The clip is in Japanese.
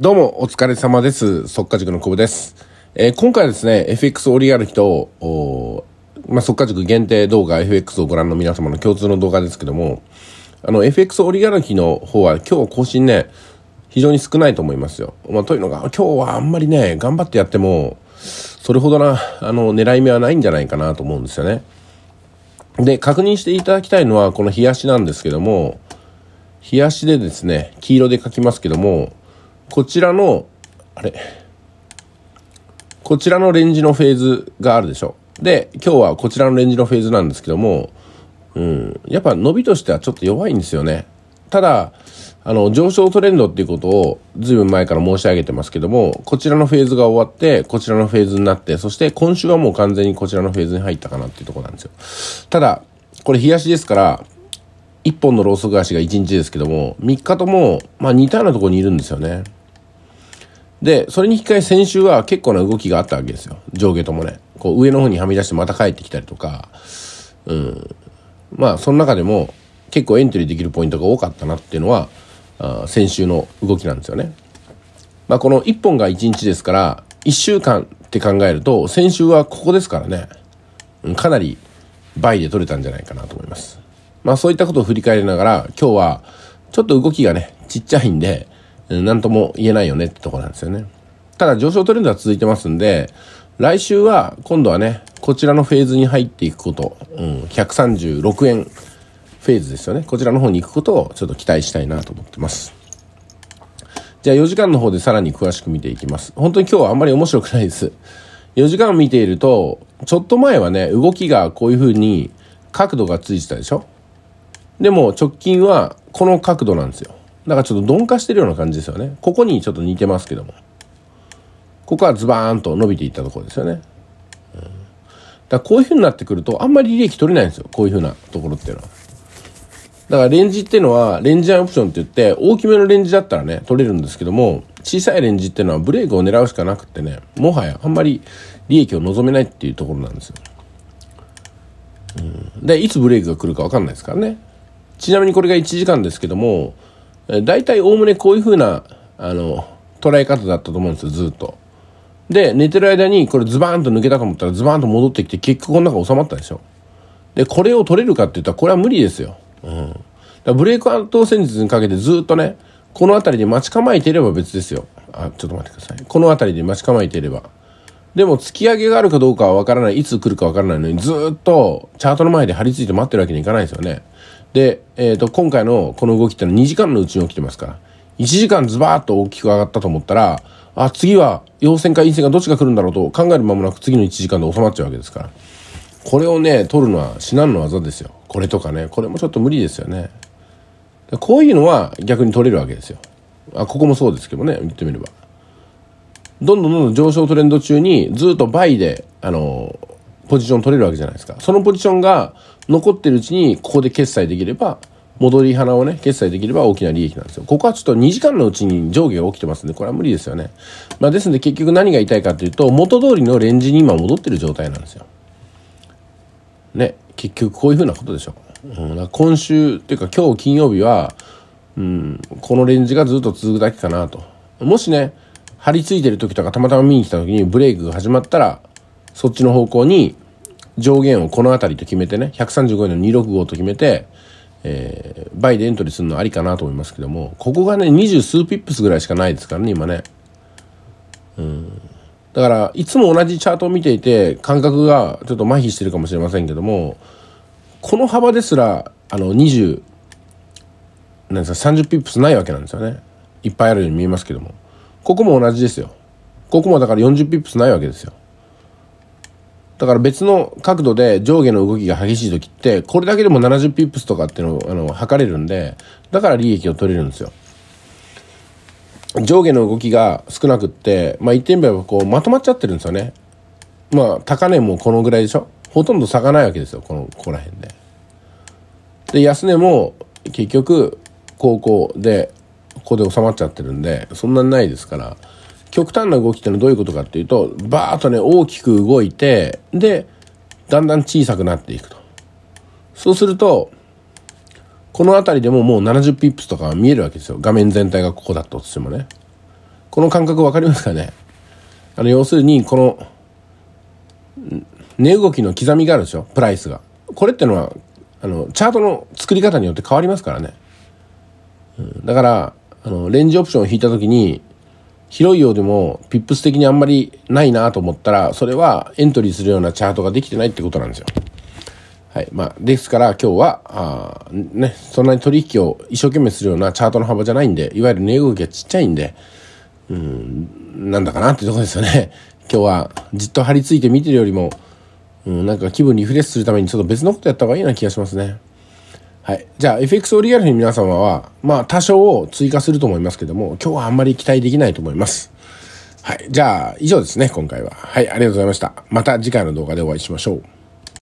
どうも、お疲れ様です。速化塾の久保です。えー、今回はですね、FX オリガルヒと、おまあ、速化塾限定動画 FX をご覧の皆様の共通の動画ですけども、あの、FX オリガルヒの方は今日更新ね、非常に少ないと思いますよ。まあ、というのが、今日はあんまりね、頑張ってやっても、それほどな、あの、狙い目はないんじゃないかなと思うんですよね。で、確認していただきたいのは、この冷やしなんですけども、冷やしでですね、黄色で書きますけども、こちらの、あれ、こちらのレンジのフェーズがあるでしょ。で、今日はこちらのレンジのフェーズなんですけども、うん、やっぱ伸びとしてはちょっと弱いんですよね。ただ、あの、上昇トレンドっていうことをずいぶん前から申し上げてますけども、こちらのフェーズが終わって、こちらのフェーズになって、そして今週はもう完全にこちらのフェーズに入ったかなっていうとこなんですよ。ただ、これ冷やしですから、1本のローソク足が1日ですけども、3日とも、まあ似たようなとこにいるんですよね。で、それに引き換え先週は結構な動きがあったわけですよ。上下ともね。こう上の方にはみ出してまた帰ってきたりとか、うん。まあ、その中でも結構エントリーできるポイントが多かったなっていうのは、あ先週の動きなんですよね。まあ、この1本が1日ですから、1週間って考えると、先週はここですからね、うん、かなり倍で取れたんじゃないかなと思います。まあ、そういったことを振り返りながら、今日はちょっと動きがね、ちっちゃいんで、何とも言えないよねってとこなんですよね。ただ上昇トレンドは続いてますんで、来週は今度はね、こちらのフェーズに入っていくこと、うん、136円フェーズですよね。こちらの方に行くことをちょっと期待したいなと思ってます。じゃあ4時間の方でさらに詳しく見ていきます。本当に今日はあんまり面白くないです。4時間見ていると、ちょっと前はね、動きがこういう風に角度がついてたでしょでも直近はこの角度なんですよ。だからちょっと鈍化してるような感じですよね。ここにちょっと似てますけども。ここはズバーンと伸びていったところですよね。うん、だこういう風になってくると、あんまり利益取れないんですよ。こういう風なところっていうのは。だからレンジっていうのは、レンジアンオプションって言って、大きめのレンジだったらね、取れるんですけども、小さいレンジっていうのはブレークを狙うしかなくってね、もはやあんまり利益を望めないっていうところなんですよ。うん、で、いつブレークが来るかわかんないですからね。ちなみにこれが1時間ですけども、大体おおむねこういう風な、あの、捉え方だったと思うんですよ、ずっと。で、寝てる間にこれズバーンと抜けたと思ったらズバーンと戻ってきて結局この中収まったでしょ。で、これを取れるかって言ったらこれは無理ですよ。うん。だブレイクアウト戦術にかけてずっとね、この辺りで待ち構えていれば別ですよ。あ、ちょっと待ってください。この辺りで待ち構えていれば。でも突き上げがあるかどうかはわからない、いつ来るかわからないのにずっとチャートの前で張り付いて待ってるわけにいかないですよね。で、えー、と今回のこの動きってのは2時間のうちに起きてますから1時間ズバーッと大きく上がったと思ったらあ次は陽線か陰線かどっちが来るんだろうと考える間もなく次の1時間で収まっちゃうわけですからこれをね取るのは至難の技ですよこれとかねこれもちょっと無理ですよねこういうのは逆に取れるわけですよあここもそうですけどね言ってみればどんどんどんどん上昇トレンド中にずっと倍であのポジション取れるわけじゃないですか。そのポジションが残ってるうちに、ここで決済できれば、戻り花をね、決済できれば大きな利益なんですよ。ここはちょっと2時間のうちに上下が起きてますんで、これは無理ですよね。まあ、ですので結局何が言いたいかというと、元通りのレンジに今戻ってる状態なんですよ。ね、結局こういうふうなことでしょう。うん、今週とていうか今日金曜日は、うん、このレンジがずっと続くだけかなと。もしね、張り付いてる時とかたまたま見に来た時にブレイクが始まったら、そっちの方向に上限をこの辺りと決めてね、135円の265と決めて、えー、倍でエントリーするのありかなと思いますけども、ここがね、20数ピップスぐらいしかないですからね、今ね。うん。だから、いつも同じチャートを見ていて、感覚がちょっと麻痺してるかもしれませんけども、この幅ですら、あの、20、なんですか、30ピップスないわけなんですよね。いっぱいあるように見えますけども。ここも同じですよ。ここもだから40ピップスないわけですよ。だから別の角度で上下の動きが激しい時って、これだけでも70ピップスとかっていうのをあの測れるんで、だから利益を取れるんですよ。上下の動きが少なくって、まあ、言ってみればこうまとまっちゃってるんですよね。まあ、高値もこのぐらいでしょほとんど差がないわけですよ、この、ここら辺で。で、安値も結局、高校で、ここで収まっちゃってるんで、そんなにないですから、極端な動きってのはどういうことかっていうと、バーッとね、大きく動いて、で、だんだん小さくなっていくと。そうすると、この辺りでももう70ピップスとか見えるわけですよ。画面全体がここだとしてもね。この感覚わかりますかねあの、要するに、この、値動きの刻みがあるでしょプライスが。これってのは、あの、チャートの作り方によって変わりますからね。うん、だから、あの、レンジオプションを引いたときに、広いようでもピップス的にあんまりないなと思ったら、それはエントリーするようなチャートができてないってことなんですよ。はい。まあ、ですから今日は、あね、そんなに取引を一生懸命するようなチャートの幅じゃないんで、いわゆる値動きがちっちゃいんで、うん、なんだかなってとこですよね。今日はじっと張り付いて見てるよりも、うん、なんか気分リフレッシュするためにちょっと別のことやった方がいいような気がしますね。はい。じゃあ、FX オリガルに皆様は、まあ、多少追加すると思いますけども、今日はあんまり期待できないと思います。はい。じゃあ、以上ですね、今回は。はい、ありがとうございました。また次回の動画でお会いしましょう。